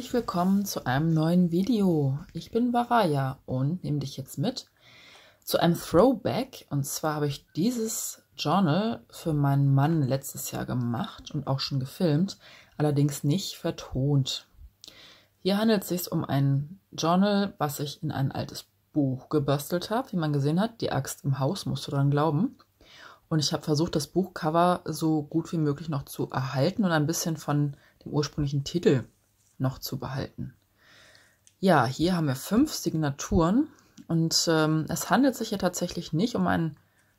herzlich willkommen zu einem neuen Video. Ich bin Varaya und nehme dich jetzt mit zu einem Throwback. Und zwar habe ich dieses Journal für meinen Mann letztes Jahr gemacht und auch schon gefilmt, allerdings nicht vertont. Hier handelt es sich um ein Journal, was ich in ein altes Buch gebastelt habe. Wie man gesehen hat, die Axt im Haus, musst du dran glauben. Und ich habe versucht, das Buchcover so gut wie möglich noch zu erhalten und ein bisschen von dem ursprünglichen Titel noch zu behalten. Ja, hier haben wir fünf Signaturen und ähm, es handelt sich ja tatsächlich nicht um ein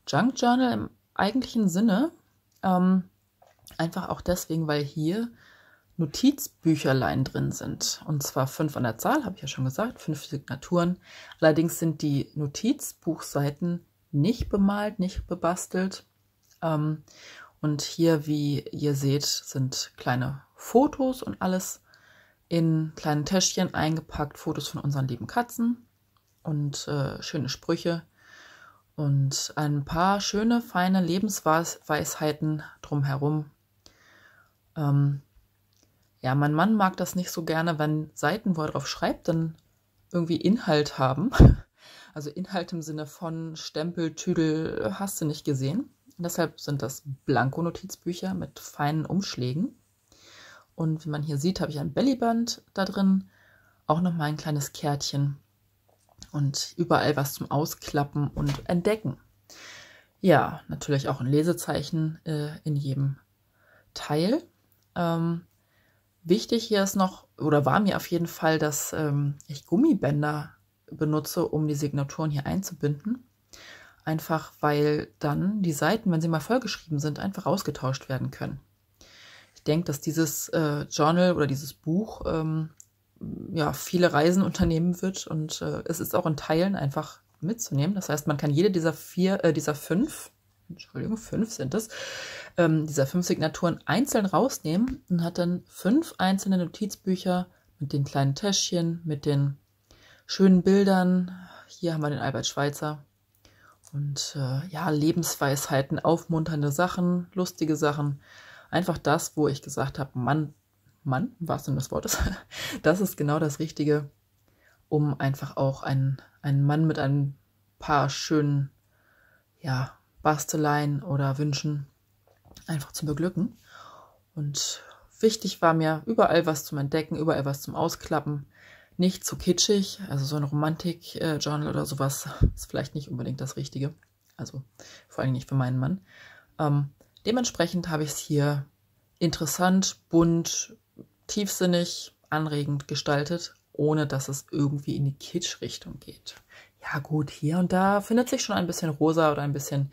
Junk Journal im eigentlichen Sinne. Ähm, einfach auch deswegen, weil hier Notizbücherlein drin sind. Und zwar fünf an der Zahl, habe ich ja schon gesagt, fünf Signaturen. Allerdings sind die Notizbuchseiten nicht bemalt, nicht bebastelt. Ähm, und hier, wie ihr seht, sind kleine Fotos und alles in kleinen Täschchen eingepackt Fotos von unseren lieben Katzen und äh, schöne Sprüche und ein paar schöne, feine Lebensweisheiten drumherum. Ähm, ja, mein Mann mag das nicht so gerne, wenn Seiten, wo er drauf schreibt, dann irgendwie Inhalt haben. Also Inhalt im Sinne von Stempel, Tüdel, hast du nicht gesehen. deshalb sind das Blanko-Notizbücher mit feinen Umschlägen. Und wie man hier sieht, habe ich ein Bellyband da drin, auch nochmal ein kleines Kärtchen und überall was zum Ausklappen und Entdecken. Ja, natürlich auch ein Lesezeichen äh, in jedem Teil. Ähm, wichtig hier ist noch, oder war mir auf jeden Fall, dass ähm, ich Gummibänder benutze, um die Signaturen hier einzubinden. Einfach weil dann die Seiten, wenn sie mal vollgeschrieben sind, einfach ausgetauscht werden können. Ich denke, dass dieses äh, Journal oder dieses Buch ähm, ja, viele Reisen unternehmen wird und äh, es ist auch in Teilen einfach mitzunehmen. Das heißt, man kann jede dieser vier, äh, dieser fünf, Entschuldigung, fünf sind es, ähm, dieser fünf Signaturen einzeln rausnehmen und hat dann fünf einzelne Notizbücher mit den kleinen Täschchen, mit den schönen Bildern. Hier haben wir den Albert Schweitzer. Und äh, ja, Lebensweisheiten, aufmunternde Sachen, lustige Sachen. Einfach das, wo ich gesagt habe, Mann, Mann, im wahrsten Sinne des Wortes, das ist genau das Richtige, um einfach auch einen, einen Mann mit ein paar schönen, ja, Basteleien oder Wünschen einfach zu beglücken. Und wichtig war mir, überall was zum Entdecken, überall was zum Ausklappen. Nicht zu kitschig, also so ein Romantik-Journal oder sowas ist vielleicht nicht unbedingt das Richtige. Also vor allem nicht für meinen Mann. Ähm, Dementsprechend habe ich es hier interessant, bunt, tiefsinnig, anregend gestaltet, ohne dass es irgendwie in die Kitsch-Richtung geht. Ja gut, hier und da findet sich schon ein bisschen rosa oder ein bisschen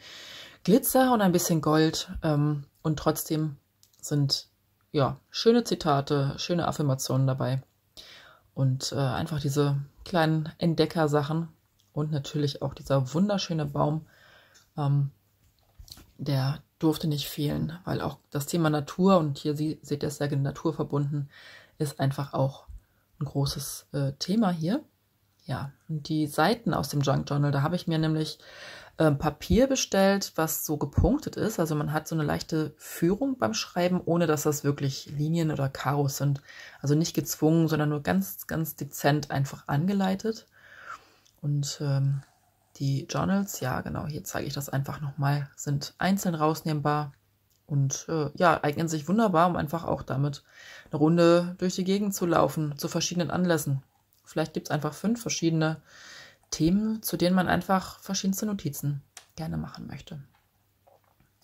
Glitzer und ein bisschen Gold. Ähm, und trotzdem sind ja schöne Zitate, schöne Affirmationen dabei. Und äh, einfach diese kleinen Entdeckersachen und natürlich auch dieser wunderschöne Baum. Ähm, der durfte nicht fehlen, weil auch das Thema Natur, und hier Sie, seht ihr es sehr Natur verbunden, ist einfach auch ein großes äh, Thema hier. Ja, und die Seiten aus dem Junk Journal, da habe ich mir nämlich äh, Papier bestellt, was so gepunktet ist. Also man hat so eine leichte Führung beim Schreiben, ohne dass das wirklich Linien oder Karos sind. Also nicht gezwungen, sondern nur ganz, ganz dezent einfach angeleitet. Und ähm, die Journals, ja genau, hier zeige ich das einfach nochmal, sind einzeln rausnehmbar und äh, ja, eignen sich wunderbar, um einfach auch damit eine Runde durch die Gegend zu laufen, zu verschiedenen Anlässen. Vielleicht gibt es einfach fünf verschiedene Themen, zu denen man einfach verschiedenste Notizen gerne machen möchte.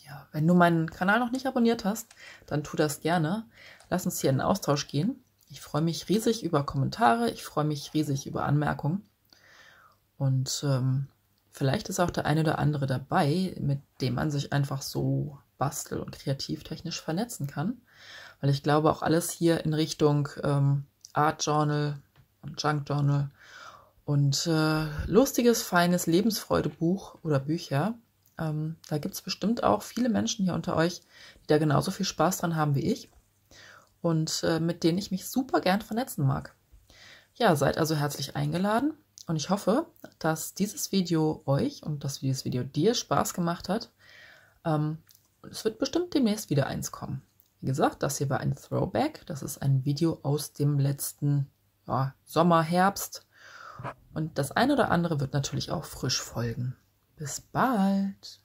Ja, wenn du meinen Kanal noch nicht abonniert hast, dann tu das gerne. Lass uns hier in den Austausch gehen. Ich freue mich riesig über Kommentare, ich freue mich riesig über Anmerkungen. Und ähm, Vielleicht ist auch der eine oder andere dabei, mit dem man sich einfach so bastel- und kreativtechnisch vernetzen kann. Weil ich glaube, auch alles hier in Richtung ähm, Art Journal und Junk Journal und äh, lustiges, feines Lebensfreudebuch oder Bücher. Ähm, da gibt es bestimmt auch viele Menschen hier unter euch, die da genauso viel Spaß dran haben wie ich und äh, mit denen ich mich super gern vernetzen mag. Ja, seid also herzlich eingeladen. Und ich hoffe, dass dieses Video euch und dass dieses Video dir Spaß gemacht hat. Ähm, es wird bestimmt demnächst wieder eins kommen. Wie gesagt, das hier war ein Throwback. Das ist ein Video aus dem letzten ja, Sommer, Herbst. Und das eine oder andere wird natürlich auch frisch folgen. Bis bald!